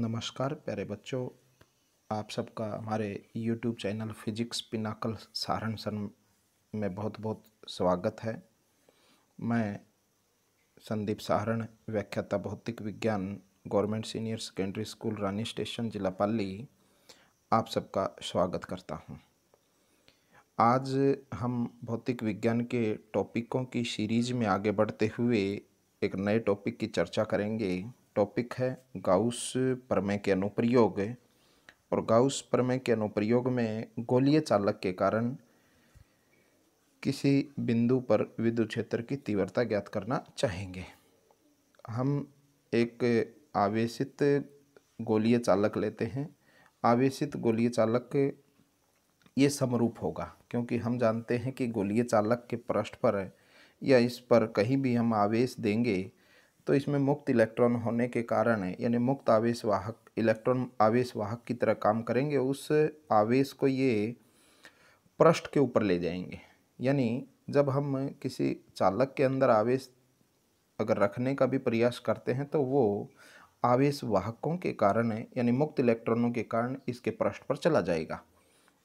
नमस्कार प्यारे बच्चों आप सबका हमारे YouTube चैनल फिजिक्स पिनाकल सारणसन में बहुत बहुत स्वागत है मैं संदीप सहारण व्याख्याता भौतिक विज्ञान government senior secondary school Rani station जिला पाली आप सबका स्वागत करता हूं। आज हम भौतिक विज्ञान के टॉपिकों की सीरीज में आगे बढ़ते हुए एक नए टॉपिक की चर्चा करेंगे टॉपिक है गाउस प्रमेय के अनुप्रयोग और गाउस प्रमेय के अनुप्रयोग में गोलीय चालक के कारण किसी बिंदु पर विद्युत क्षेत्र की तीव्रता ज्ञात करना चाहेंगे हम एक आवेशित गोलीय चालक लेते हैं आवेशित गोलीय चालक ये समरूप होगा क्योंकि हम जानते हैं कि गोलीय चालक के पृष्ठ पर या इस पर कहीं भी हम आवेश देंगे तो इसमें मुक्त इलेक्ट्रॉन होने के कारण है यानी मुक्त आवेश वाहक इलेक्ट्रॉन आवेश वाहक की तरह काम करेंगे उस आवेश को ये पृष्ठ के ऊपर ले जाएंगे यानी जब हम किसी चालक के अंदर आवेश अगर रखने का भी प्रयास करते हैं तो वो आवेश वाहकों के कारण है यानी मुक्त इलेक्ट्रॉनों के कारण इसके पृष्ठ पर चला जाएगा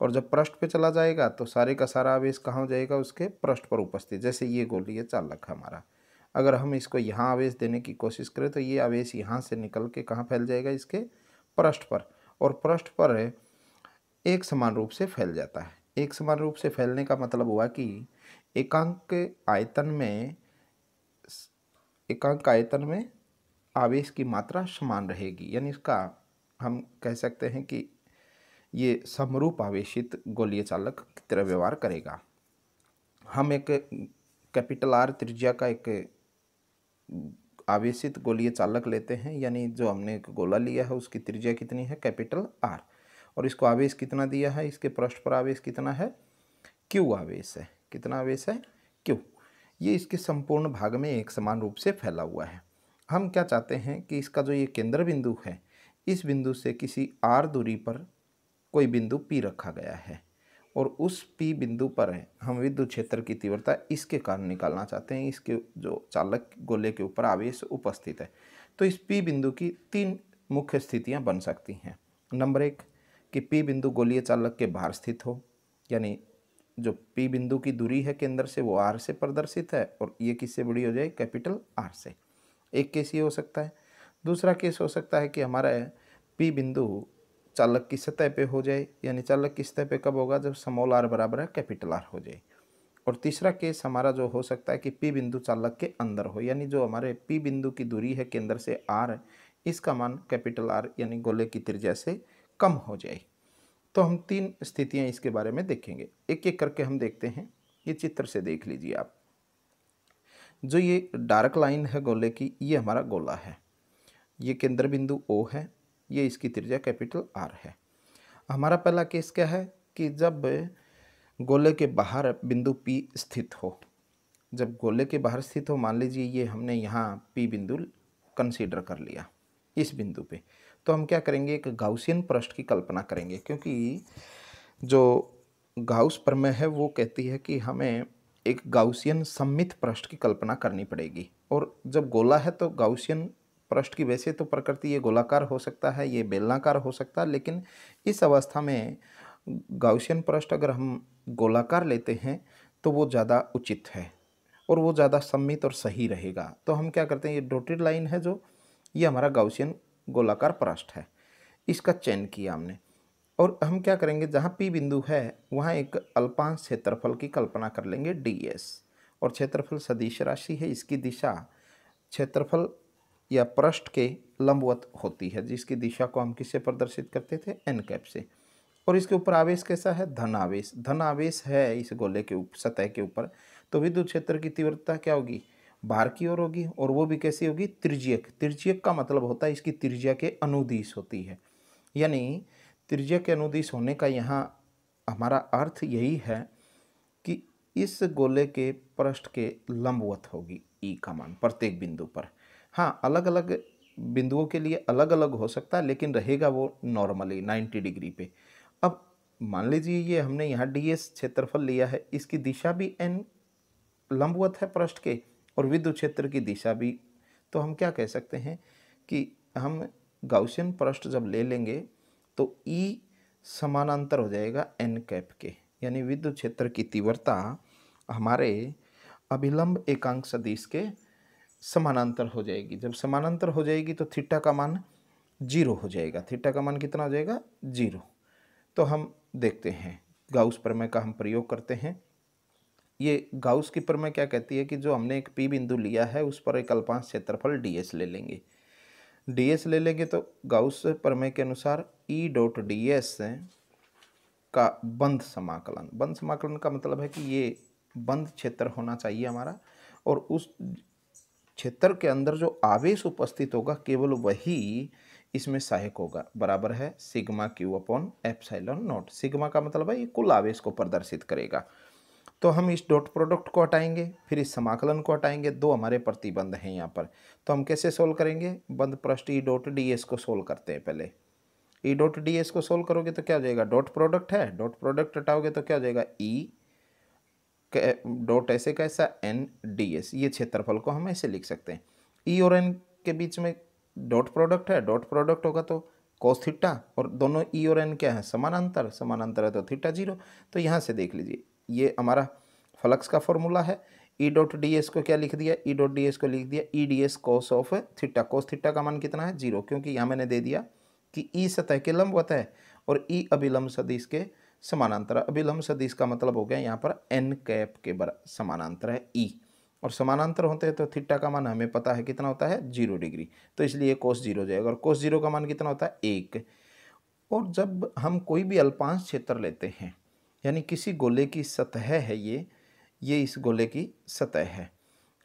और जब पृष्ठ पर चला जाएगा तो सारे का सारा आवेश कहाँ जाएगा उसके पृष्ठ पर उपस्थित जैसे ये गोली है चालक हमारा अगर हम इसको यहाँ आवेश देने की कोशिश करें तो ये आवेश यहाँ से निकल के कहाँ फैल जाएगा इसके पृष्ठ पर और पृष्ठ पर एक समान रूप से फैल जाता है एक समान रूप से फैलने का मतलब हुआ कि एकांक आयतन में एकांक आयतन में आवेश की मात्रा समान रहेगी यानी इसका हम कह सकते हैं कि ये समरूप आवेशित गोलीय चालक की तरह व्यवहार करेगा हम एक कैपिटल आर त्रिज्या का एक आवेशित गोलीय चालक लेते हैं यानी जो हमने गोला लिया है उसकी त्रिज्या कितनी है कैपिटल आर और इसको आवेश कितना दिया है इसके पृष्ठ पर आवेश कितना है क्यू आवेश है कितना आवेश है क्यू ये इसके संपूर्ण भाग में एक समान रूप से फैला हुआ है हम क्या चाहते हैं कि इसका जो ये केंद्र बिंदु है इस बिंदु से किसी आर दूरी पर कोई बिंदु पी रखा गया है और उस पी बिंदु पर है हम विद्युत क्षेत्र की तीव्रता इसके कारण निकालना चाहते हैं इसके जो चालक गोले के ऊपर आवेश उपस्थित है तो इस पी बिंदु की तीन मुख्य स्थितियां बन सकती हैं नंबर एक कि पी बिंदु गोलीय चालक के बाहर स्थित हो यानी जो पी बिंदु की दूरी है केंद्र से वो आर से प्रदर्शित है और ये किससे बड़ी हो जाए कैपिटल आर से एक केस ये हो सकता है दूसरा केस हो सकता है कि हमारा पी बिंदु चालक की सतह पे हो जाए यानी चालक की सतह पे कब होगा जब समोल आर बराबर है कैपिटल आर हो जाए और तीसरा केस हमारा जो हो सकता है कि पी बिंदु चालक के अंदर हो यानी जो हमारे पी बिंदु की दूरी है केंद्र से आर इसका मान कैपिटल आर यानी गोले की त्रिज्या से कम हो जाए तो हम तीन स्थितियाँ इसके बारे में देखेंगे एक एक करके हम देखते हैं ये चित्र से देख लीजिए आप जो ये डार्क लाइन है गोले की ये हमारा गोला है ये केंद्र बिंदु ओ है ये इसकी त्रिज्या कैपिटल आर है हमारा पहला केस क्या है कि जब गोले के बाहर बिंदु पी स्थित हो जब गोले के बाहर स्थित हो मान लीजिए ये हमने यहाँ पी बिंदु कंसीडर कर लिया इस बिंदु पे तो हम क्या करेंगे एक गाउसियन पृष्ठ की कल्पना करेंगे क्योंकि जो गाउस प्रमेय है वो कहती है कि हमें एक गाउसियन सम्मित पृष्ठ की कल्पना करनी पड़ेगी और जब गोला है तो गाउसियन पृष्ठ की वैसे तो प्रकृति ये गोलाकार हो सकता है ये बेलनाकार हो सकता है लेकिन इस अवस्था में गाउसियन पृष्ठ अगर हम गोलाकार लेते हैं तो वो ज़्यादा उचित है और वो ज़्यादा सम्मित और सही रहेगा तो हम क्या करते हैं ये डोटेड लाइन है जो ये हमारा गाउसियन गोलाकार पृष्ठ है इसका चयन किया हमने और हम क्या करेंगे जहाँ पी बिंदु है वहाँ एक अल्पांश क्षेत्रफल की कल्पना कर लेंगे डी एस और क्षेत्रफल सदिश राशि है इसकी दिशा क्षेत्रफल या पृष्ठ के लंबवत होती है जिसकी दिशा को हम किससे प्रदर्शित करते थे एन कैप से और इसके ऊपर आवेश कैसा है धन आवेश धन आवेश है इस गोले के उप सतह के ऊपर तो विद्युत क्षेत्र की तीव्रता क्या होगी बाहर की ओर होगी और वो भी कैसी होगी त्रिज्यक त्रिज्यक का मतलब होता है इसकी त्रिज्या के अनुदिश होती है यानी त्रिज्या के अनुदिश होने का यहाँ हमारा अर्थ यही है कि इस गोले के पृष्ठ के लंबवत होगी ई e का मान प्रत्येक बिंदु पर हाँ अलग अलग बिंदुओं के लिए अलग अलग हो सकता है लेकिन रहेगा वो नॉर्मली 90 डिग्री पे अब मान लीजिए ये हमने यहाँ डी एस क्षेत्रफल लिया है इसकी दिशा भी एन लंबवत है पृष्ठ के और विद्युत क्षेत्र की दिशा भी तो हम क्या कह सकते हैं कि हम गाउसियन पृष्ठ जब ले लेंगे तो ई e समानांतर हो जाएगा एन कैप के यानी विद्युत क्षेत्र की तीव्रता हमारे अभिलंब एकांक सदिश के समानांतर हो जाएगी जब समानांतर हो जाएगी तो थीटा का मान जीरो हो जाएगा थीटा का मान कितना हो जाएगा जीरो तो हम देखते हैं गाउस प्रमेय का हम प्रयोग करते हैं ये गाउस की प्रमेय क्या कहती है कि जो हमने एक पी बिंदु लिया है उस पर एक अल्पांश क्षेत्रफल एस ले लेंगे एस ले लेंगे तो गाउस प्रमेय के अनुसार ई डॉट डी एस का बंद समाकलन बंद समाकलन का मतलब है कि ये बंद क्षेत्र होना चाहिए हमारा और उस क्षेत्र के अंदर जो आवेश उपस्थित होगा केवल वही इसमें सहायक होगा बराबर है sigma Q upon epsilon naught sigma का मतलब है ये कुल आवेश को प्रदर्शित करेगा तो हम इस डॉट प्रोडक्ट को हटाएंगे फिर इस समाकलन को हटाएंगे दो हमारे प्रतिबंध हैं यहाँ पर तो हम कैसे सोल्व करेंगे बंद प्रश्न ई डॉट डी एस को सोल्व करते हैं पहले ई डॉट डी एस को सोल्व करोगे तो क्या हो जाएगा डॉट प्रोडक्ट है डॉट प्रोडक्ट हटाओगे तो क्या हो जाएगा ई e डॉट ऐसे कैसा एन डी एस ये क्षेत्रफल को हम ऐसे लिख सकते हैं ई e और एन के बीच में डॉट प्रोडक्ट है डॉट प्रोडक्ट होगा तो कॉस थीटा और दोनों ई e और एन क्या है समानांतर समानांतर है तो थीटा जीरो तो यहाँ से देख लीजिए ये हमारा फ्लक्स का फॉर्मूला है ई डॉट डी एस को क्या लिख दिया ई डॉट डी एस को लिख दिया E D S cos of theta cos theta का मान कितना है जीरो क्योंकि यहाँ मैंने दे दिया कि ई e सतह के लंबवत है और ई e अभिलंब सदिश के समानांतर लम्ब सदिश का मतलब हो गया यहाँ पर एन कैप के बर समानांतर है ई e। और समानांतर होते हैं तो थीटा का मान हमें पता है कितना होता है जीरो डिग्री तो इसलिए कोस जीरो जाएगा और कोस जीरो का मान कितना होता है एक और जब हम कोई भी अल्पांश क्षेत्र लेते हैं यानी किसी गोले की सतह है ये ये इस गोले की सतह है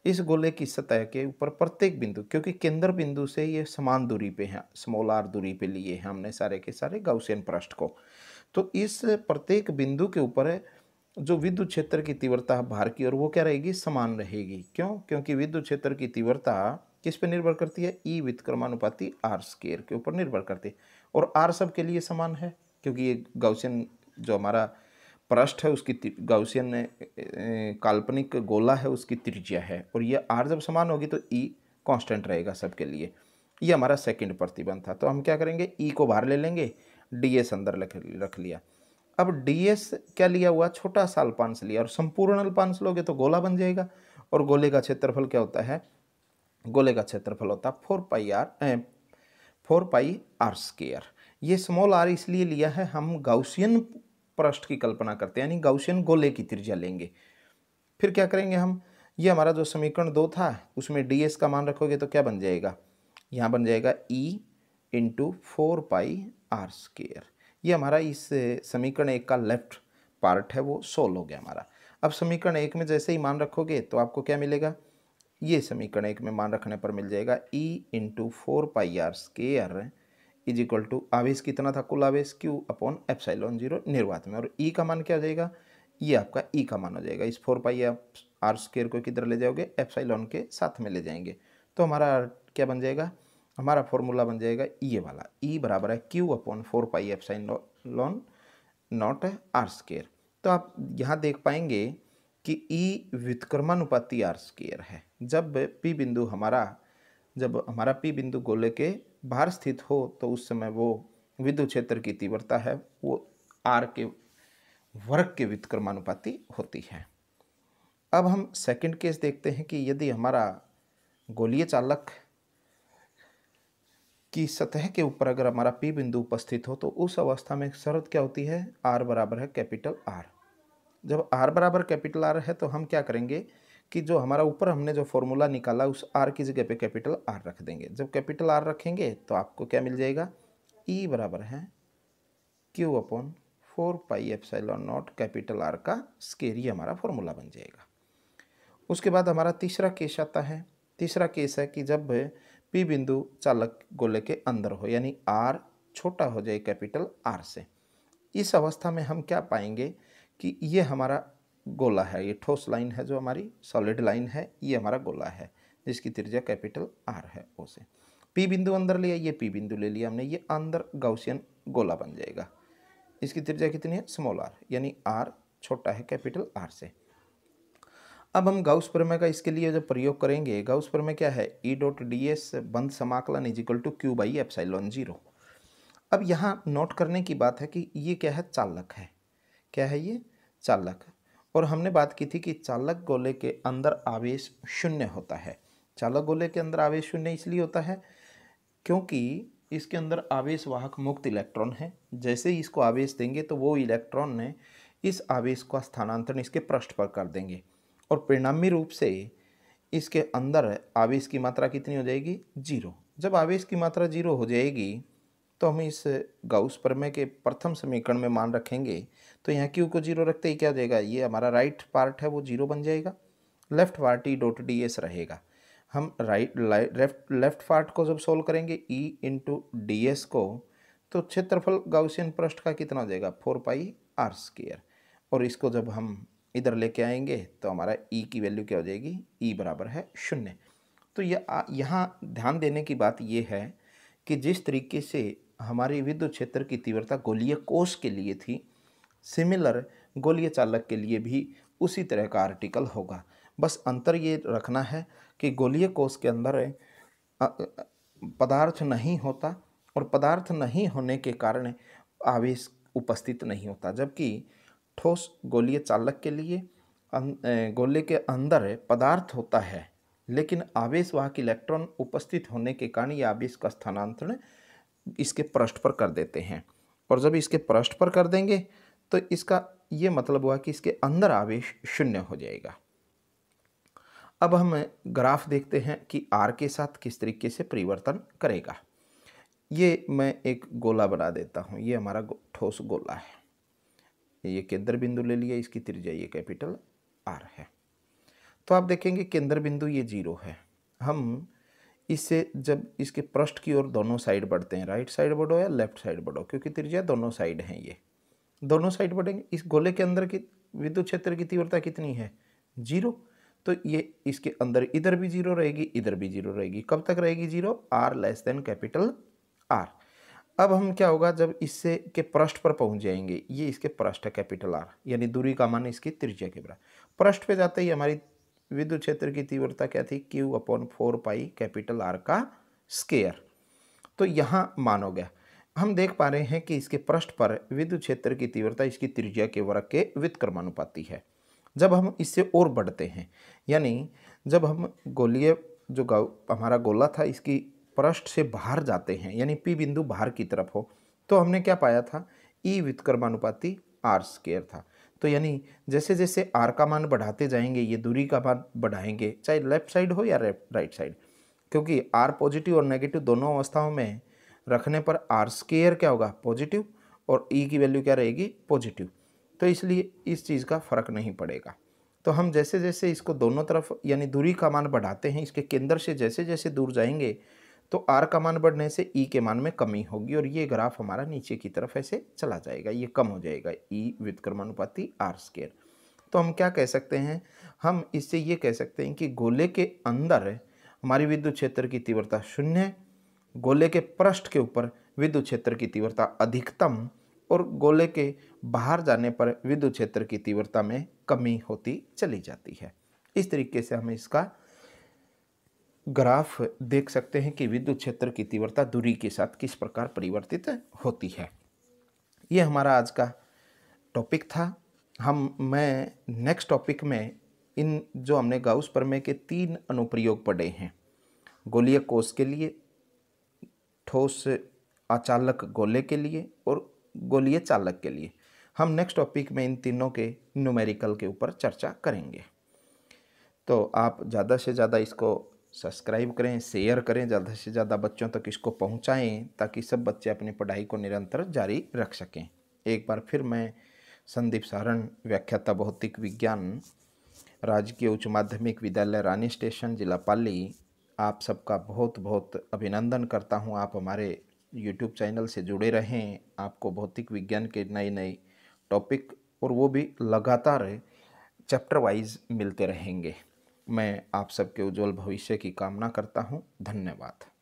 इस गोले की सतह के ऊपर प्रत्येक बिंदु क्योंकि केंद्र बिंदु से ये समान दूरी पे हैं स्मॉल आर दूरी पे लिए हैं हमने सारे के सारे गाउसियन पृष्ठ को तो इस प्रत्येक बिंदु के ऊपर जो विद्युत क्षेत्र की तीव्रता भार की और वो क्या रहेगी समान रहेगी क्यों क्योंकि विद्युत क्षेत्र की तीव्रता किस पर निर्भर करती है ई e क्रमानुपाति आर स्केयर के ऊपर निर्भर करती है और आर सब के लिए समान है क्योंकि ये गाउसियन जो हमारा पृष्ठ है उसकी गाउसियन काल्पनिक गोला है उसकी त्रिज्या है और ये आर जब समान होगी तो ई e कांस्टेंट रहेगा सबके लिए ये हमारा सेकंड प्रतिबंध था तो हम क्या करेंगे ई e को बाहर ले लेंगे डी एस अंदर रख लिया अब डी एस क्या लिया हुआ छोटा सा अल्पांश लिया और संपूर्ण अल्पांश लोगे तो गोला बन जाएगा और गोले का क्षेत्रफल क्या होता है गोले का क्षेत्रफल होता है four pi R A four pi R square ये स्मॉल आर इसलिए लिया है हम गाउसियन पृष्ठ की कल्पना करते हैं यानी गाउसियन गोले की त्रिज्या लेंगे फिर क्या करेंगे हम ये हमारा जो समीकरण दो था उसमें डी एस का मान रखोगे तो क्या बन जाएगा यहाँ बन जाएगा E into four pi R square ये हमारा इस समीकरण एक का लेफ्ट पार्ट है वो सोल्व हो गया हमारा अब समीकरण एक में जैसे ही मान रखोगे तो आपको क्या मिलेगा ये समीकरण एक में मान रखने पर मिल जाएगा E into four pi R square is equal to आवेश कितना था कुल आवेश क्यू अपॉन एप्साइलॉन जीरो निर्वात में और ई e का मान क्या हो जाएगा ये आपका ई e का मान हो जाएगा इस फोर पाई आर स्केयर को किधर ले जाओगे एप्साइलॉन के साथ में ले जाएंगे तो हमारा क्या बन जाएगा हमारा फॉर्मूला बन जाएगा ई e ए वाला ई e बराबर है Q upon four pi epsilon naught R square तो आप यहाँ देख पाएंगे कि ई e व्युतक्रमानुपाती आर स्केयर है जब पी बिंदु हमारा जब हमारा पी बिंदु गोले के बाहर स्थित हो तो उस समय वो विद्युत क्षेत्र की तीव्रता है वो आर के वर्ग के व्युतक्रमानुपाती होती है अब हम सेकेंड केस देखते हैं कि यदि हमारा गोलीय चालक की सतह के ऊपर अगर हमारा पी बिंदु उपस्थित हो तो उस अवस्था में शर्त क्या होती है आर बराबर है कैपिटल आर जब आर बराबर कैपिटल आर है तो हम क्या करेंगे कि जो हमारा ऊपर हमने जो फॉर्मूला निकाला उस आर की जगह पे कैपिटल आर रख देंगे जब कैपिटल आर रखेंगे तो आपको क्या मिल जाएगा ई e बराबर है क्यू अपॉन फोर पाई एफ नॉट कैपिटल आर का स्केर ये हमारा फॉर्मूला बन जाएगा उसके बाद हमारा तीसरा केस आता है तीसरा केस है कि जब पी बिंदु चालक गोले के अंदर हो यानी आर छोटा हो जाए कैपिटल आर से इस अवस्था में हम क्या पाएंगे कि ये हमारा गोला है ये ठोस लाइन है जो हमारी सॉलिड लाइन है ये हमारा गोला है जिसकी त्रिज्या कैपिटल आर है ओ से पी बिंदु अंदर लिया ये पी बिंदु ले लिया हमने ये अंदर गाउसियन गोला बन जाएगा इसकी त्रिज्या कितनी है स्मॉल आर यानी आर छोटा है कैपिटल आर से अब हम गाउस प्रमेय का इसके लिए जब प्रयोग करेंगे गाउस प्रमेय क्या है ई डॉट डी एस बंद समाकलन is equal to Q by epsilon zero अब यहाँ नोट करने की बात है कि ये क्या है चालक है क्या है ये चालक और हमने बात की थी कि चालक गोले के अंदर आवेश शून्य होता है चालक गोले के अंदर आवेश शून्य इसलिए होता है क्योंकि इसके अंदर आवेश वाहक मुक्त इलेक्ट्रॉन है जैसे ही इसको आवेश देंगे तो वो इलेक्ट्रॉन ने इस आवेश का स्थानांतरण इसके पृष्ठ पर कर देंगे और परिणामी रूप से इसके अंदर आवेश की मात्रा कितनी हो जाएगी जीरो जब आवेश की मात्रा जीरो हो जाएगी तो हम इस गाउस प्रमेय के प्रथम समीकरण में मान रखेंगे तो यहाँ क्यू को जीरो रखते ही क्या हो जाएगा ये हमारा राइट पार्ट है वो जीरो बन जाएगा left part E dot D S रहेगा हम राइट लेफ्ट लेफ्ट पार्ट को जब सोल्व करेंगे ई इंटू डी एस को तो क्षेत्रफल गाउसियन पृष्ठ का कितना हो जाएगा फोर पाई आर स्केयर और इसको जब हम इधर लेके आएंगे तो हमारा ई e की वैल्यू क्या हो जाएगी ई e बराबर है शून्य तो यह यहाँ ध्यान देने की बात यह है कि जिस तरीके से हमारे विद्युत क्षेत्र की तीव्रता गोलीय कोष के लिए थी सिमिलर गोलीय चालक के लिए भी उसी तरह का आर्टिकल होगा बस अंतर ये रखना है कि गोलीय कोष के अंदर पदार्थ नहीं होता और पदार्थ नहीं होने के कारण आवेश उपस्थित नहीं होता जबकि ठोस गोलीय चालक के लिए अं, गोले के अंदर पदार्थ होता है लेकिन आवेश आवेशवाहक इलेक्ट्रॉन उपस्थित होने के कारण यह आवेश का स्थानांतरण इसके पृष्ठ पर कर देते हैं और जब इसके पृष्ठ पर कर देंगे तो इसका ये मतलब हुआ कि इसके अंदर आवेश शून्य हो जाएगा अब हम ग्राफ देखते हैं कि आर के साथ किस तरीके से परिवर्तन करेगा ये मैं एक गोला बना देता हूँ ये हमारा ठोस गोला है ये केंद्र बिंदु ले लिया इसकी त्रिज्या ये कैपिटल आर है तो आप देखेंगे केंद्र बिंदु ये जीरो है हम इससे जब इसके पृष्ठ की ओर दोनों साइड बढ़ते हैं राइट साइड बढ़ो या लेफ्ट साइड बढ़ो क्योंकि त्रिज्या दोनों साइड हैं ये दोनों साइड बढ़ेंगे इस गोले के अंदर की विद्युत क्षेत्र की तीव्रता कितनी है जीरो तो ये इसके अंदर इधर भी जीरो रहेगी इधर भी जीरो रहेगी कब तक रहेगी zero R less than capital R अब हम क्या होगा जब इससे के पृष्ठ पर पहुंच जाएंगे ये इसके पृष्ठ है कैपिटल आर यानी दूरी का मान इसकी त्रिज्या के बराबर पृष्ठ पे जाते ही हमारी विद्युत क्षेत्र की तीव्रता क्या थी Q upon four pi capital R का स्केयर तो यहाँ मान हो गया हम देख पा रहे हैं कि इसके पृष्ठ पर विद्युत क्षेत्र की तीव्रता इसकी त्रिज्या के वर्ग के व्युतक्रमानुपाती है जब हम इससे और बढ़ते हैं यानी जब हम गोलीय जो हमारा गोला था इसकी पृष्ठ से बाहर जाते हैं यानी पी बिंदु बाहर की तरफ हो तो हमने क्या पाया था ई e व्युत्क्रमानुपाती आर स्केयर था तो यानी जैसे जैसे आर का मान बढ़ाते जाएंगे ये दूरी का मान बढ़ाएंगे चाहे लेफ्ट साइड हो या राइट साइड क्योंकि आर पॉजिटिव और नेगेटिव दोनों अवस्थाओं में रखने पर आर स्केयर क्या होगा पॉजिटिव और ई e की वैल्यू क्या रहेगी पॉजिटिव तो इसलिए इस चीज़ का फ़र्क नहीं पड़ेगा तो हम जैसे जैसे इसको दोनों तरफ यानी दूरी का मान बढ़ाते हैं इसके केंद्र से जैसे जैसे दूर जाएंगे तो आर का मान बढ़ने से ई e के मान में कमी होगी और ये ग्राफ हमारा नीचे की तरफ ऐसे चला जाएगा ये कम हो जाएगा ई क्रमानुपाति आर स्केयर तो हम क्या कह सकते हैं हम इससे ये कह सकते हैं कि गोले के अंदर हमारी विद्युत क्षेत्र की तीव्रता शून्य है गोले के पृष्ठ के ऊपर विद्युत क्षेत्र की तीव्रता अधिकतम और गोले के बाहर जाने पर विद्युत क्षेत्र की तीव्रता में कमी होती चली जाती है इस तरीके से हम इसका ग्राफ देख सकते हैं कि विद्युत क्षेत्र की तीव्रता दूरी के साथ किस प्रकार परिवर्तित होती है ये हमारा आज का टॉपिक था हम मैं नेक्स्ट टॉपिक में इन जो हमने गाउस प्रमेय के तीन अनुप्रयोग पढ़े हैं गोलीय कोष के लिए ठोस अचालक गोले के लिए और गोलीय चालक के लिए हम नेक्स्ट टॉपिक में इन तीनों के न्यूमेरिकल के ऊपर चर्चा करेंगे तो आप ज़्यादा से ज़्यादा इसको सब्सक्राइब करें शेयर करें ज़्यादा से ज़्यादा बच्चों तक इसको पहुंचाएं ताकि सब बच्चे अपनी पढ़ाई को निरंतर जारी रख सकें एक बार फिर मैं संदीप सारण व्याख्याता भौतिक विज्ञान राजकीय उच्च माध्यमिक विद्यालय रानी स्टेशन जिला पाली आप सबका बहुत बहुत अभिनंदन करता हूँ आप हमारे यूट्यूब चैनल से जुड़े रहें आपको भौतिक विज्ञान के नए नए टॉपिक और वो भी लगातार चैप्टर वाइज मिलते रहेंगे मैं आप सबके उज्जवल भविष्य की कामना करता हूँ धन्यवाद